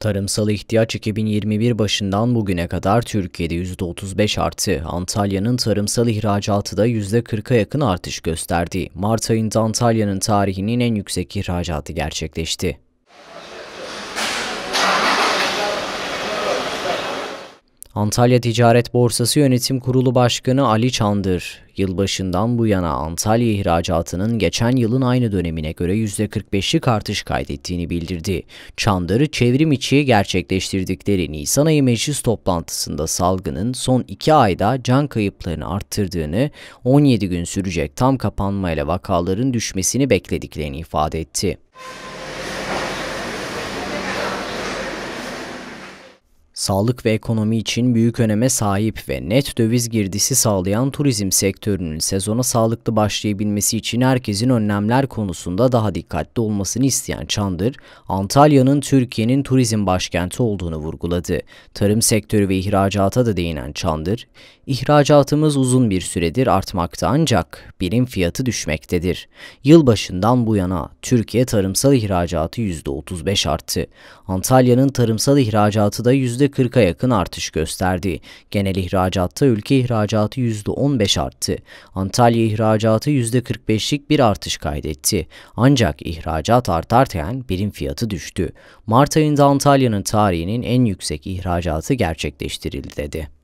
Tarımsal ihtiyaç 2021 başından bugüne kadar Türkiye'de %35 arttı. Antalya'nın tarımsal ihracatı da %40'a yakın artış gösterdi. Mart ayında Antalya'nın tarihinin en yüksek ihracatı gerçekleşti. Antalya Ticaret Borsası Yönetim Kurulu Başkanı Ali Çandır, yılbaşından bu yana Antalya ihracatının geçen yılın aynı dönemine göre %45'lik artış kaydettiğini bildirdi. Çandır, çevrim içi gerçekleştirdikleri Nisan ayı meclis toplantısında salgının son 2 ayda can kayıplarını arttırdığını, 17 gün sürecek tam kapanmayla vakaların düşmesini beklediklerini ifade etti. sağlık ve ekonomi için büyük öneme sahip ve net döviz girdisi sağlayan turizm sektörünün sezona sağlıklı başlayabilmesi için herkesin önlemler konusunda daha dikkatli olmasını isteyen Çandır, Antalya'nın Türkiye'nin turizm başkenti olduğunu vurguladı. Tarım sektörü ve ihracata da değinen Çandır, ihracatımız uzun bir süredir artmakta ancak birim fiyatı düşmektedir. Yılbaşından bu yana Türkiye tarımsal ihracatı %35 arttı. Antalya'nın tarımsal ihracatı da %40 %40'a yakın artış gösterdi. Genel ihracatta ülke ihracatı %15 arttı. Antalya ihracatı %45'lik bir artış kaydetti. Ancak ihracat artarken birim fiyatı düştü. Mart ayında Antalya'nın tarihinin en yüksek ihracatı gerçekleştirildi dedi.